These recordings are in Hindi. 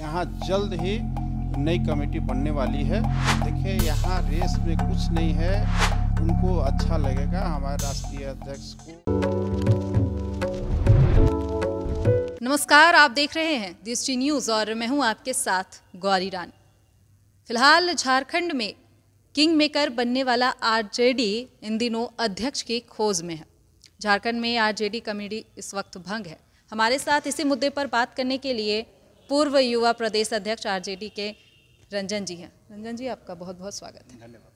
यहाँ जल्द ही नई कमेटी बनने वाली है देखिए यहाँ रेस में कुछ नहीं है उनको अच्छा लगेगा हमारे राष्ट्रीय अध्यक्ष को नमस्कार आप देख रहे हैं दृष्टि न्यूज़ और मैं हूँ आपके साथ गौरी रानी फिलहाल झारखंड में किंग मेकर बनने वाला आरजेडी इन दिनों अध्यक्ष की खोज में है झारखंड में आरजेडी कमेटी इस वक्त भंग है हमारे साथ इसी मुद्दे पर बात करने के लिए पूर्व युवा प्रदेश अध्यक्ष आरजेडी के रंजन जी हैं रंजन जी आपका बहुत बहुत स्वागत है धन्यवाद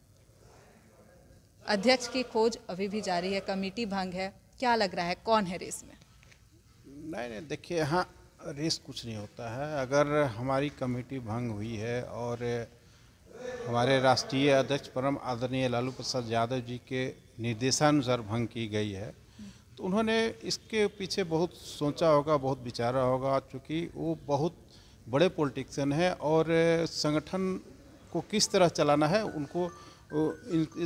अध्यक्ष की खोज अभी भी जारी है कमेटी भंग है क्या लग रहा है कौन है रेस में नहीं नहीं देखिए यहाँ रेस कुछ नहीं होता है अगर हमारी कमेटी भंग हुई है और हमारे राष्ट्रीय अध्यक्ष परम आदरणीय लालू प्रसाद यादव जी के निर्देशानुसार भंग की गई है उन्होंने इसके पीछे बहुत सोचा होगा बहुत विचारा होगा चूँकि वो बहुत बड़े पॉलिटिक्सन हैं और संगठन को किस तरह चलाना है उनको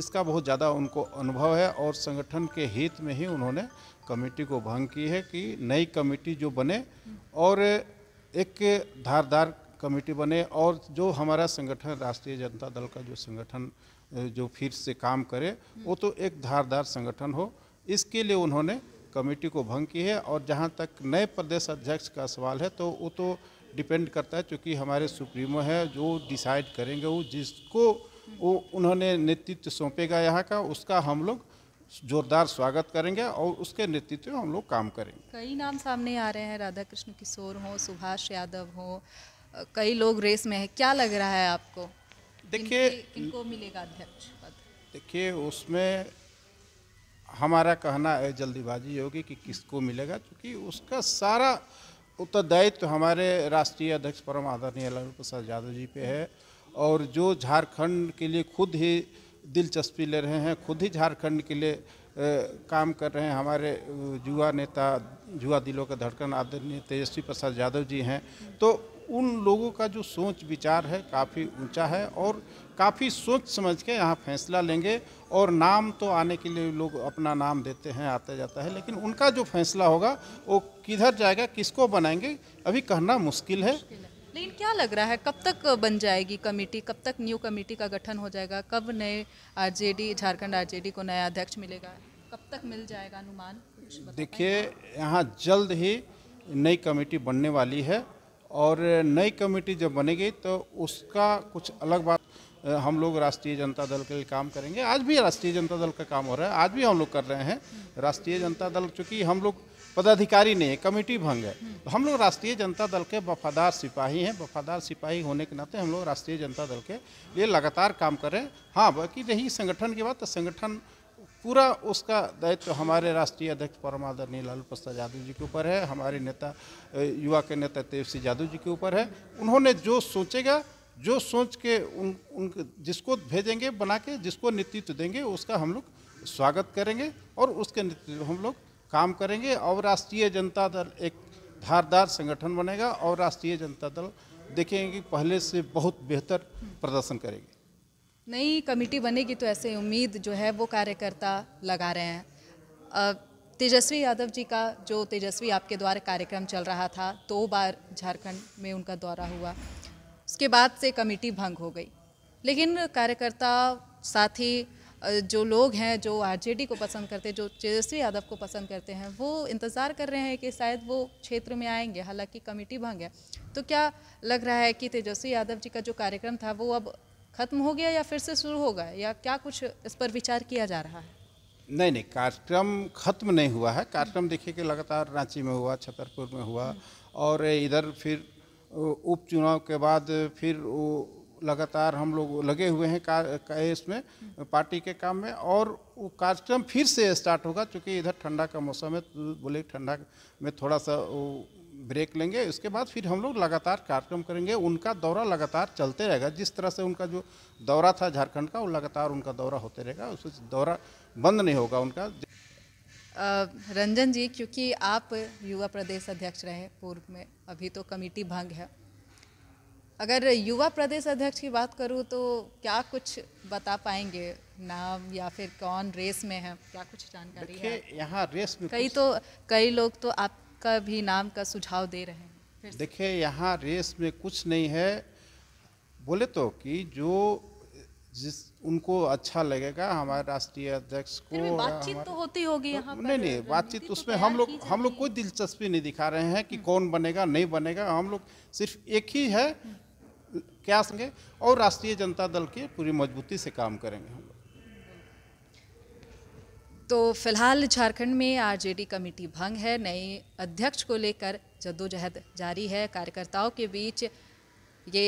इसका बहुत ज़्यादा उनको अनुभव है और संगठन के हित में ही उन्होंने कमेटी को भंग की है कि नई कमेटी जो बने और एक धारदार कमेटी बने और जो हमारा संगठन राष्ट्रीय जनता दल का जो संगठन जो फिर से काम करे वो तो एक धारदार संगठन हो इसके लिए उन्होंने कमेटी को भंग की है और जहाँ तक नए प्रदेश अध्यक्ष का सवाल है तो वो तो डिपेंड करता है क्योंकि हमारे सुप्रीमो है जो डिसाइड करेंगे वो जिसको वो उन्होंने नेतृत्व सौंपेगा यहाँ का उसका हम लोग जोरदार स्वागत करेंगे और उसके नेतृत्व में हम लोग काम करेंगे कई नाम सामने आ रहे हैं राधा कृष्ण किशोर हो सुभाष यादव हो कई लोग रेस में हैं क्या लग रहा है आपको देखिए इनको मिलेगा अध्यक्ष पद देखिए उसमें हमारा कहना है जल्दीबाजी होगी कि किसको मिलेगा क्योंकि उसका सारा उत्तरदायित्व तो हमारे राष्ट्रीय अध्यक्ष परम आदरणीय लालू प्रसाद यादव जी पे है और जो झारखंड के लिए खुद ही दिलचस्पी ले रहे हैं खुद ही झारखंड के लिए काम कर रहे हैं हमारे युवा नेता युवा दिलों का धड़कन आदरणीय तेजस्वी प्रसाद यादव जी हैं तो उन लोगों का जो सोच विचार है काफ़ी ऊंचा है और काफ़ी सोच समझ के यहाँ फैसला लेंगे और नाम तो आने के लिए लोग अपना नाम देते हैं आता जाता है लेकिन उनका जो फैसला होगा वो किधर जाएगा किसको बनाएंगे अभी कहना मुश्किल है लेकिन क्या लग रहा है कब तक बन जाएगी कमेटी कब तक न्यू कमेटी का गठन हो जाएगा कब नए आरजेडी झारखंड आरजेडी को नया अध्यक्ष मिलेगा कब तक मिल जाएगा अनुमान देखिए यहाँ जल्द ही नई कमेटी बनने वाली है और नई कमेटी जब बनेगी तो उसका कुछ अलग बात हम लोग राष्ट्रीय जनता दल के लिए काम करेंगे आज भी राष्ट्रीय जनता दल का काम हो रहा है आज भी हम लोग कर रहे हैं राष्ट्रीय जनता दल चूँकि हम लोग पदाधिकारी नहीं है कमेटी भंग है तो हम लोग राष्ट्रीय जनता दल के वफादार सिपाही हैं वफादार सिपाही होने के नाते हम लोग राष्ट्रीय जनता दल के लिए लगातार काम कर रहे हैं हाँ बाकी रही संगठन की बात तो संगठन पूरा उसका दायित्व तो हमारे राष्ट्रीय अध्यक्ष परमादरणीय लालू प्रसाद यादव जी के ऊपर है हमारे नेता युवा के नेता तेजस्वी यादव जी के ऊपर है उन्होंने जो सोचेगा जो सोच के उन, उन जिसको भेजेंगे बना के जिसको नेतृत्व देंगे उसका हम लोग स्वागत करेंगे और उसके नेतृत्व हम लोग काम करेंगे और राष्ट्रीय जनता दल एक धारदार संगठन बनेगा और राष्ट्रीय जनता दल देखेंगे कि पहले से बहुत बेहतर प्रदर्शन करेगी नई कमेटी बनेगी तो ऐसे उम्मीद जो है वो कार्यकर्ता लगा रहे हैं तेजस्वी यादव जी का जो तेजस्वी आपके द्वारा कार्यक्रम चल रहा था दो बार झारखंड में उनका दौरा हुआ उसके बाद से कमेटी भंग हो गई लेकिन कार्यकर्ता साथी जो लोग हैं जो आरजेडी को पसंद करते हैं जो तेजस्वी यादव को पसंद करते हैं वो इंतज़ार कर रहे हैं कि शायद वो क्षेत्र में आएंगे हालांकि कमेटी भंग है तो क्या लग रहा है कि तेजस्वी यादव जी का जो कार्यक्रम था वो अब खत्म हो गया या फिर से शुरू होगा या क्या कुछ इस पर विचार किया जा रहा है नहीं नहीं कार्यक्रम खत्म नहीं हुआ है कार्यक्रम देखिए कि लगातार रांची में हुआ छतरपुर में हुआ हम्म। और इधर फिर उपचुनाव के बाद फिर वो लगातार हम लोग लगे हुए हैं का, इसमें पार्टी के काम में और वो कार्यक्रम फिर से स्टार्ट होगा क्योंकि इधर ठंडा का मौसम है तो बोले ठंडा में थोड़ा सा वो ब्रेक लेंगे उसके बाद फिर हम लोग लगातार कार्यक्रम करेंगे उनका दौरा लगातार चलते रहेगा जिस तरह से उनका जो दौरा था झारखंड का वो लगातार उनका दौरा होते रहेगा उस दौरा बंद नहीं होगा उनका रंजन जी क्योंकि आप युवा प्रदेश अध्यक्ष रहे पूर्व में अभी तो कमेटी भंग है अगर युवा प्रदेश अध्यक्ष की बात करूं तो क्या कुछ बता पाएंगे नाम या फिर कौन रेस में है क्या कुछ जानकारी है यहाँ रेस में कई तो कई लोग तो आपका भी नाम का सुझाव दे रहे हैं देखिए यहाँ रेस में कुछ नहीं है बोले तो कि जो जिस उनको अच्छा लगेगा हमारे राष्ट्रीय अध्यक्ष को बातचीत तो होती होगी यहाँ तो, नहीं नहीं बातचीत तो उसमें हम लोग हम लोग कोई दिलचस्पी नहीं दिखा रहे हैं कि हम्म। कौन बनेगा नहीं बनेगा हम लोग सिर्फ एक ही है क्या संगे और राष्ट्रीय जनता दल के पूरी मजबूती से काम करेंगे हम लोग तो फिलहाल झारखंड में आरजेडी कमेटी भंग है नए अध्यक्ष को लेकर जद्दोजहद जारी है कार्यकर्ताओं के बीच ये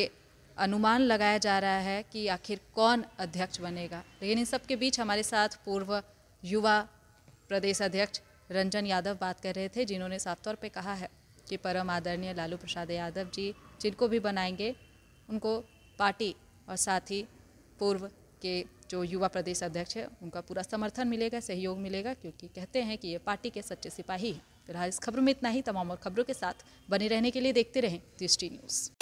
अनुमान लगाया जा रहा है कि आखिर कौन अध्यक्ष बनेगा लेकिन इन सब के बीच हमारे साथ पूर्व युवा प्रदेश अध्यक्ष रंजन यादव बात कर रहे थे जिन्होंने साफ तौर पे कहा है कि परम आदरणीय लालू प्रसाद यादव जी जिनको भी बनाएंगे उनको पार्टी और साथ ही पूर्व के जो युवा प्रदेश अध्यक्ष है उनका पूरा समर्थन मिलेगा सहयोग मिलेगा क्योंकि कहते हैं कि ये पार्टी के सच्चे सिपाही हैं फिलहाल इस खबर में इतना ही तमाम और खबरों के साथ बने रहने के लिए देखते रहें दृष्टि न्यूज़